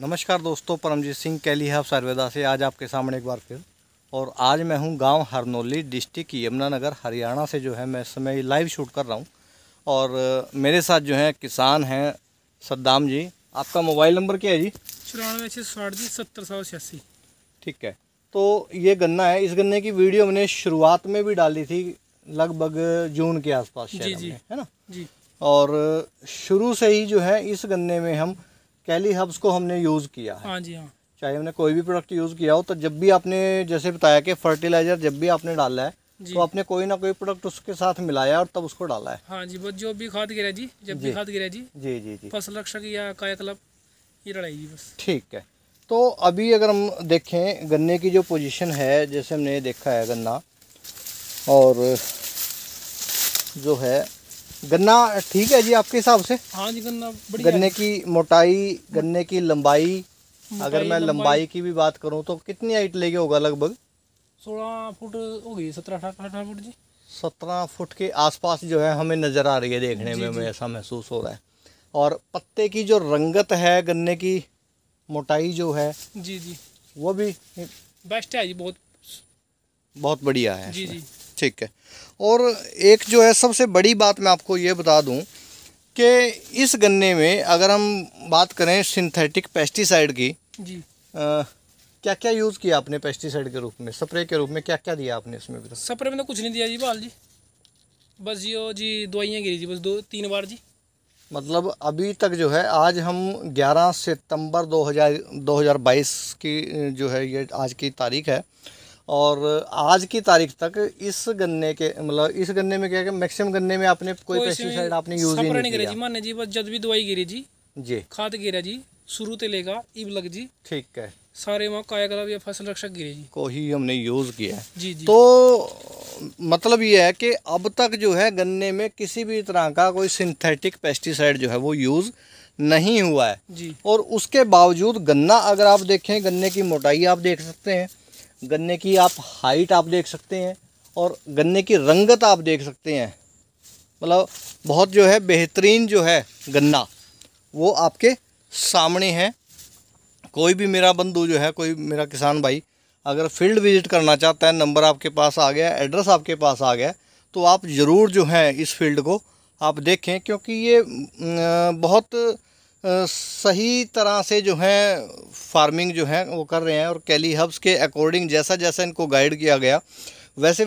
नमस्कार दोस्तों परमजीत सिंह कैली हब सर्वेदा से आज आपके सामने एक बार फिर और आज मैं हूं गांव हरनौली डिस्ट्रिक्ट यमुनानगर हरियाणा से जो है मैं इस समय लाइव शूट कर रहा हूं और मेरे साथ जो है किसान हैं सद्दाम जी आपका मोबाइल नंबर क्या है जी चौरानवे छः साठ जी सत्तर सौ छियासी ठीक है तो ये गन्ना है इस गन्ने की वीडियो मैंने शुरुआत में भी डाली थी लगभग जून के आसपास जी जी है ना जी और शुरू से ही जो है इस गन्ने में हम कैली हब्स को हमने यूज़ किया है हाँ जी हाँ चाहे हमने कोई भी प्रोडक्ट यूज़ किया हो तो जब भी आपने जैसे बताया कि फर्टिलाइज़र जब भी आपने डाला है तो आपने कोई ना कोई प्रोडक्ट उसके साथ मिलाया और तब उसको डाला है हाँ जी बस जो भी खाद गिरा जी जब भी खाद गिरा जी जी जी जी फसल रक्षक या काया क्लब ये लड़ाई जी बस ठीक है तो अभी अगर हम देखें गन्ने की जो पोजीशन है जैसे हमने देखा है गन्ना और जो है गन्ना ठीक है जी आपके हिसाब से हाँ जी गन्ना बढ़िया गन्ने की मोटाई गन्ने की लंबाई अगर मैं लंबाई की भी बात करूँ तो कितनी हाइट लेके होगा लगभग सोलह फुट होगी सत्रह अठारह फुट जी सत्रह फुट के आसपास जो है हमें नज़र आ रही है देखने जी, में हमें ऐसा महसूस हो रहा है और पत्ते की जो रंगत है गन्ने की मोटाई जो है जी जी वो भी बेस्ट है जी बहुत बहुत बढ़िया है जी जी ठीक है और एक जो है सबसे बड़ी बात मैं आपको ये बता दूं कि इस गन्ने में अगर हम बात करें सिंथेटिक पेस्टिसाइड की जी आ, क्या क्या यूज़ किया आपने पेस्टिसाइड के रूप में स्प्रे के रूप में क्या क्या दिया आपने इसमें स्प्रे में तो कुछ नहीं दिया जी बाल जी बस जी ओ जी दवाइयाँ गिरी जी बस दो तीन बार जी मतलब अभी तक जो है आज हम 11 सितंबर 2022 की जो है ये आज की तारीख है और आज की तारीख तक इस गन्ने के मतलब इस गन्ने में क्या मैक्सिमम गन्ने में आपने कोई, पेस्टिसाइड आपने यूज नहीं, नहीं किया जी माने जी बस जद भी दवाई गिरी जी जी खाद गिरा जी शुरू से लेगा इब लग जी ठीक है सारे वहाँ कायाकलाप या फसल रक्षक गिरे जी को ही हमने यूज किया जी जी तो मतलब ये है कि अब तक जो है गन्ने में किसी भी तरह का कोई सिंथेटिक पेस्टिसाइड जो है वो यूज़ नहीं हुआ है जी और उसके बावजूद गन्ना अगर आप देखें गन्ने की मोटाई आप देख सकते हैं गन्ने की आप हाइट आप देख सकते हैं और गन्ने की रंगत आप देख सकते हैं मतलब बहुत जो है बेहतरीन जो है गन्ना वो आपके सामने है कोई भी मेरा बंधु जो है कोई मेरा किसान भाई अगर फील्ड विज़िट करना चाहता है नंबर आपके पास आ गया एड्रेस आपके पास आ गया तो आप ज़रूर जो है इस फील्ड को आप देखें क्योंकि ये अं, बहुत सही तरह से जो है फार्मिंग जो है वो कर रहे हैं और कैली हब्स के अकॉर्डिंग जैसा जैसा इनको गाइड किया गया वैसे